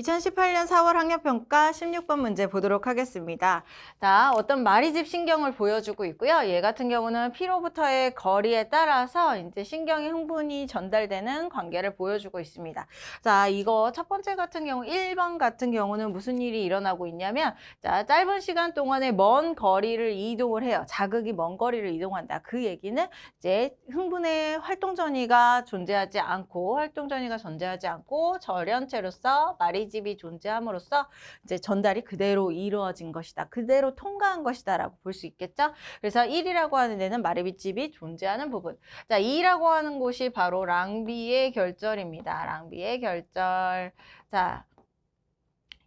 2018년 4월 학력평가 16번 문제 보도록 하겠습니다. 자, 어떤 마리집 신경을 보여주고 있고요. 얘 같은 경우는 피로부터의 거리에 따라서 이제 신경의 흥분이 전달되는 관계를 보여주고 있습니다. 자, 이거 첫 번째 같은 경우 1번 같은 경우는 무슨 일이 일어나고 있냐면 자, 짧은 시간 동안에 먼 거리를 이동을 해요. 자극이 먼 거리를 이동한다. 그 얘기는 이제 흥분의 활동 전이가 존재하지 않고 활동 전이가 존재하지 않고 절연체로서 마리 집 집이 존재함으로써 이제 전달이 그대로 이루어진 것이다. 그대로 통과한 것이다라고 볼 수 있겠죠. 그래서 1이라고 하는 데는 마레비 집이 존재하는 부분. 자, 2라고 하는 곳이 바로 랑비의 결절입니다. 랑비의 결절. 자,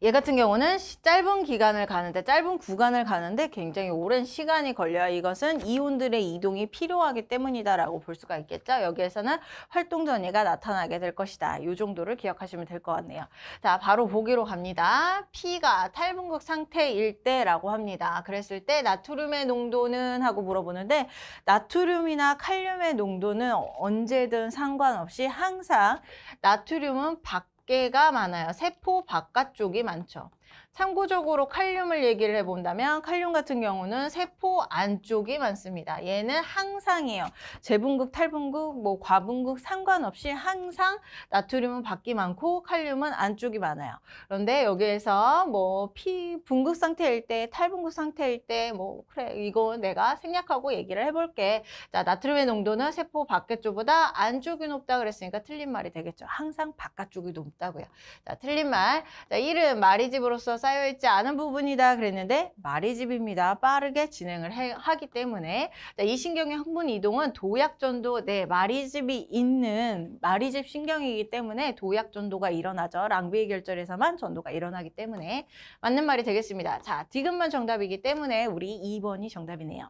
얘 같은 경우는 짧은 기간을 가는데 짧은 구간을 가는데 굉장히 오랜 시간이 걸려요. 이것은 이온들의 이동이 필요하기 때문이다라고 볼 수가 있겠죠. 여기에서는 활동 전이가 나타나게 될 것이다. 이 정도를 기억하시면 될 것 같네요. 자, 바로 보기로 갑니다. P가 탈분극 상태일 때라고 합니다. 그랬을 때 나트륨의 농도는 하고 물어보는데 나트륨이나 칼륨의 농도는 언제든 상관없이 항상 나트륨은 밖 밖에가 많아요. 세포 바깥쪽이 많죠. 참고적으로 칼륨을 얘기를 해본다면 칼륨 같은 경우는 세포 안쪽이 많습니다. 얘는 항상이에요. 재분극, 탈분극, 뭐 과분극 상관없이 항상 나트륨은 밖이 많고 칼륨은 안쪽이 많아요. 그런데 여기에서 뭐피 분극 상태일 때, 탈분극 상태일 때 뭐 그래 이거 내가 생략하고 얘기를 해볼게. 자 나트륨의 농도는 세포 밖에 쪽보다 안쪽이 높다 그랬으니까 틀린 말이 되겠죠. 항상 바깥쪽이 높다고요. 자 틀린 말. 자 1은 말이 집으로 기으로서 쌓여있지 않은 부분이다 그랬는데 마리집입니다. 빠르게 진행을 해, 하기 때문에 자, 이 신경의 흥분 이동은 도약전도 네 마리집이 있는 마리집 신경이기 때문에 도약전도가 일어나죠. 랑비의 결절에서만 전도가 일어나기 때문에 맞는 말이 되겠습니다. 자, 디귿만 정답이기 때문에 우리 2번이 정답이네요.